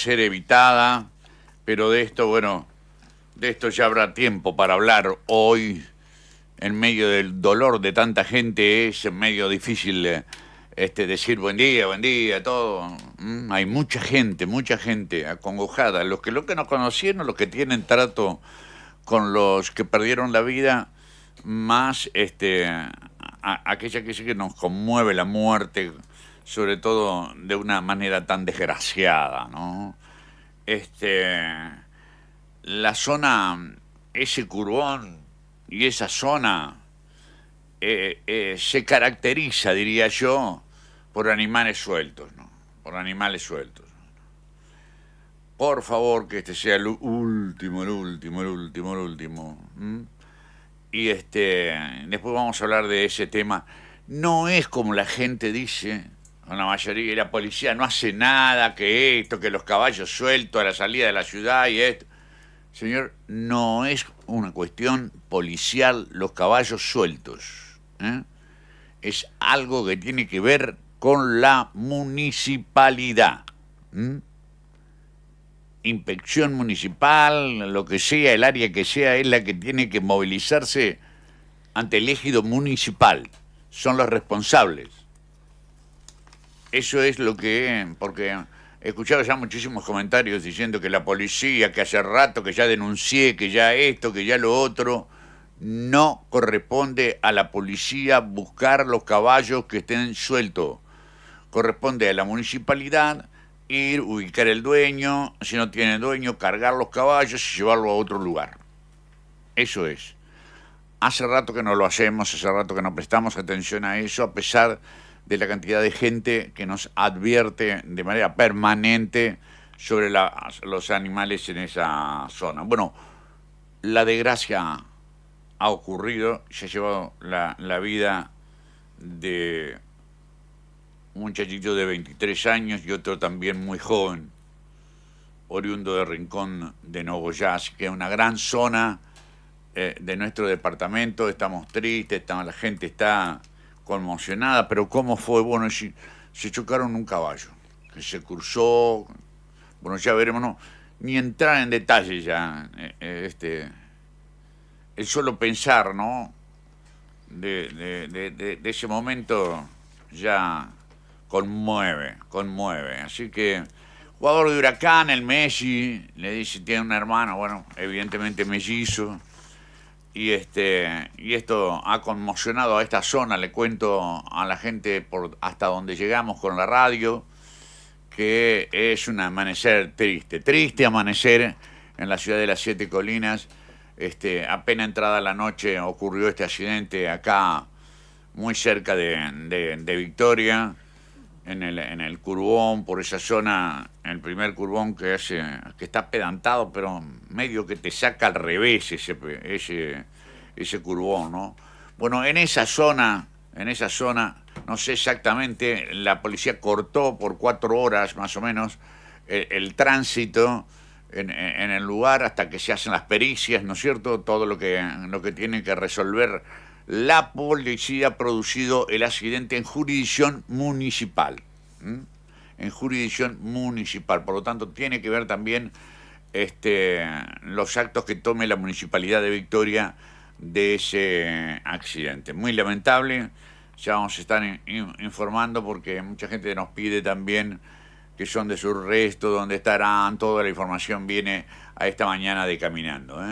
ser evitada, pero de esto, bueno, de esto ya habrá tiempo para hablar hoy. En medio del dolor de tanta gente es medio difícil eh, este, decir buen día, buen día, todo. Mm, hay mucha gente, mucha gente acongojada. Los que, los que no conocieron, los que tienen trato con los que perdieron la vida, más este, aquella que sí que nos conmueve la muerte sobre todo de una manera tan desgraciada, ¿no? Este, la zona, ese curvón y esa zona eh, eh, se caracteriza, diría yo, por animales sueltos, ¿no? Por animales sueltos. Por favor, que este sea el último, el último, el último, el último. Y este, después vamos a hablar de ese tema. No es como la gente dice, la mayoría, de la policía no hace nada, que esto, que los caballos sueltos a la salida de la ciudad y esto. Señor, no es una cuestión policial los caballos sueltos. ¿eh? Es algo que tiene que ver con la municipalidad. Inspección municipal, lo que sea, el área que sea, es la que tiene que movilizarse ante el ejido municipal. Son los responsables. Eso es lo que, porque he escuchado ya muchísimos comentarios diciendo que la policía, que hace rato, que ya denuncié, que ya esto, que ya lo otro, no corresponde a la policía buscar los caballos que estén sueltos. Corresponde a la municipalidad ir, ubicar el dueño, si no tiene dueño, cargar los caballos y llevarlo a otro lugar. Eso es. Hace rato que no lo hacemos, hace rato que no prestamos atención a eso, a pesar de la cantidad de gente que nos advierte de manera permanente sobre los animales en esa zona. Bueno, la desgracia ha ocurrido, se ha llevado la, vida de un muchachito de 23 años y otro también muy joven, oriundo de Rincón de así que es una gran zona eh, de nuestro departamento. Estamos tristes, la gente está conmocionada, pero ¿cómo fue? Bueno, si, se chocaron un caballo, que se cruzó, bueno, ya veremos, no, ni entrar en detalles ya, eh, eh, este, el solo pensar, ¿no? De, de, ese momento ya conmueve, conmueve. Así que, jugador de Huracán, el Messi, le dice, tiene un hermano, bueno, evidentemente mellizo y este y esto ha conmocionado a esta zona le cuento a la gente por hasta donde llegamos con la radio que es un amanecer triste triste amanecer en la ciudad de las siete colinas este apenas entrada la noche ocurrió este accidente acá muy cerca de Victoria en el, en el curbón, por esa zona, el primer curbón que hace, que está pedantado, pero medio que te saca al revés ese, ese, ese curbón, ¿no? Bueno, en esa zona, en esa zona, no sé exactamente, la policía cortó por cuatro horas más o menos el, tránsito en, el lugar hasta que se hacen las pericias, ¿no es cierto? Todo lo que, lo que tienen que resolver la policía ha producido el accidente en jurisdicción municipal. En jurisdicción municipal. Por lo tanto, tiene que ver también este, los actos que tome la municipalidad de Victoria de ese accidente. Muy lamentable. Ya vamos a estar informando porque mucha gente nos pide también que son de su resto, dónde estarán, toda la información viene a esta mañana de caminando. ¿eh?